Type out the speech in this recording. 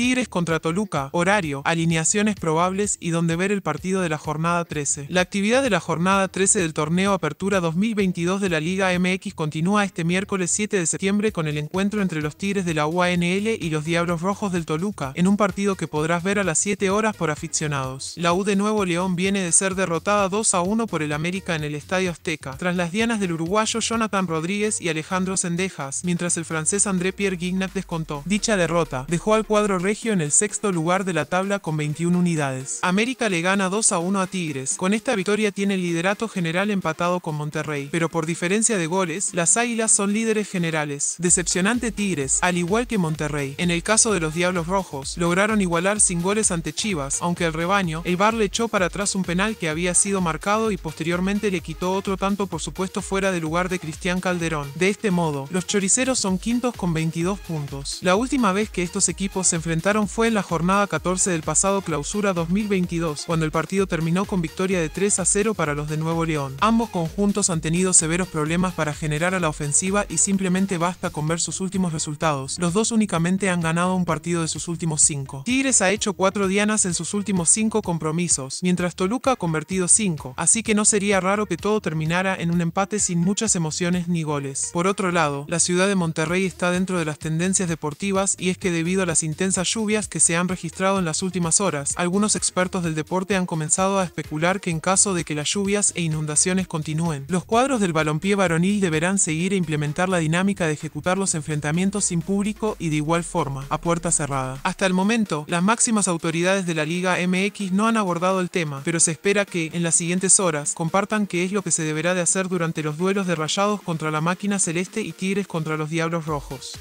Tigres contra Toluca, horario, alineaciones probables y donde ver el partido de la jornada 13. La actividad de la jornada 13 del torneo Apertura 2022 de la Liga MX continúa este miércoles 7 de septiembre con el encuentro entre los Tigres de la UANL y los Diablos Rojos del Toluca, en un partido que podrás ver a las 7 horas por aficionados. La U de Nuevo León viene de ser derrotada 2 a 1 por el América en el Estadio Azteca, tras las dianas del uruguayo Jonathan Rodríguez y Alejandro Sendejas, mientras el francés André Pierre Guignac descontó. Dicha derrota dejó al cuadro en el sexto lugar de la tabla con 21 unidades. América le gana 2 a 1 a Tigres. Con esta victoria tiene el liderato general empatado con Monterrey, pero por diferencia de goles, las Águilas son líderes generales. Decepcionante Tigres, al igual que Monterrey. En el caso de los Diablos Rojos, lograron igualar sin goles ante Chivas, aunque el rebaño, el Bar le echó para atrás un penal que había sido marcado y posteriormente le quitó otro tanto por supuesto fuera de lugar de Cristian Calderón. De este modo, los choriceros son quintos con 22 puntos. La última vez que estos equipos se enfrentaron fue en la jornada 14 del pasado clausura 2022, cuando el partido terminó con victoria de 3 a 0 para los de Nuevo León. Ambos conjuntos han tenido severos problemas para generar a la ofensiva y simplemente basta con ver sus últimos resultados. Los dos únicamente han ganado un partido de sus últimos 5. Tigres ha hecho 4 dianas en sus últimos 5 compromisos, mientras Toluca ha convertido 5, así que no sería raro que todo terminara en un empate sin muchas emociones ni goles. Por otro lado, la ciudad de Monterrey está dentro de las tendencias deportivas y es que debido a las intensas lluvias que se han registrado en las últimas horas, algunos expertos del deporte han comenzado a especular que en caso de que las lluvias e inundaciones continúen, los cuadros del balompié varonil deberán seguir e implementar la dinámica de ejecutar los enfrentamientos sin público y de igual forma, a puerta cerrada. Hasta el momento, las máximas autoridades de la Liga MX no han abordado el tema, pero se espera que, en las siguientes horas, compartan qué es lo que se deberá de hacer durante los duelos de rayados contra la máquina celeste y tigres contra los diablos rojos.